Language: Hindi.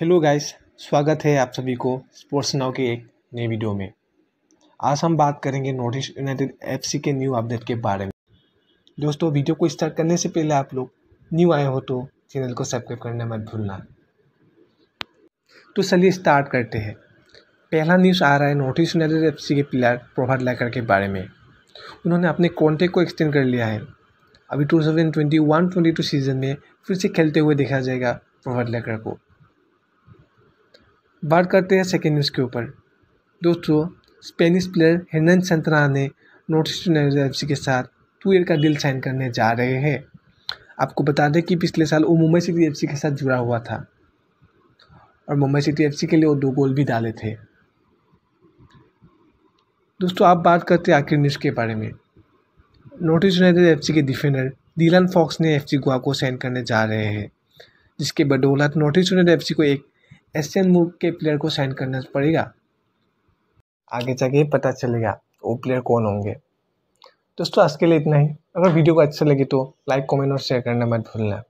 हेलो गाइस स्वागत है आप सभी को स्पोर्ट्स नाव के एक नए वीडियो में आज हम बात करेंगे नॉर्थ ईस्ट यूनाइटेड एफसी के न्यू अपडेट के बारे में दोस्तों वीडियो को स्टार्ट करने से पहले आप लोग न्यू आए हो तो चैनल को सब्सक्राइब करना मत भूलना तो चलिए स्टार्ट करते हैं पहला न्यूज़ आ रहा है नॉर्थ ईस्ट यूनाइटेड एफ के प्लेयर प्रभात लेकर के बारे में उन्होंने अपने कॉन्टेक्ट को एक्सटेंड कर लिया है अभी two thousand twenty one twenty two season में फिर से खेलते हुए देखा जाएगा प्रभात लेकर को बात करते हैं सेकेंड न्यूज़ के ऊपर दोस्तों स्पेनिश प्लेयर हेनन संतरा ने नॉर्थ यूनाइटेड एफ के साथ टू ईयर का डील साइन करने जा रहे हैं आपको बता दें कि पिछले साल वो मुंबई सिटी एफ के साथ जुड़ा हुआ था और मुंबई सिटी एफ के लिए वो दो गोल भी डाले थे दोस्तों आप बात करते हैं आखिर न्यूज़ के बारे में नॉर्थ ईस्ट यूनाइटेड एफ के डिफेंडर डीलन फॉक्स ने एफ गोवा को साइन करने जा रहे हैं जिसके बदौलत नॉर्थ ईस्ट यूनाइटेड एफ को एक एशियन मूव के प्लेयर को साइन करना पड़ेगा आगे जाके पता चलेगा वो प्लेयर कौन होंगे दोस्तों आज के लिए इतना ही अगर वीडियो को अच्छा लगे तो लाइक कमेंट और शेयर करना मत भूलना